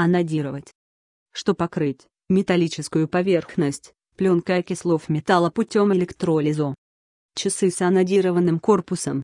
анодировать. Что покрыть? Металлическую поверхность, пленкой окислов металла путем электролиза. Часы с анодированным корпусом,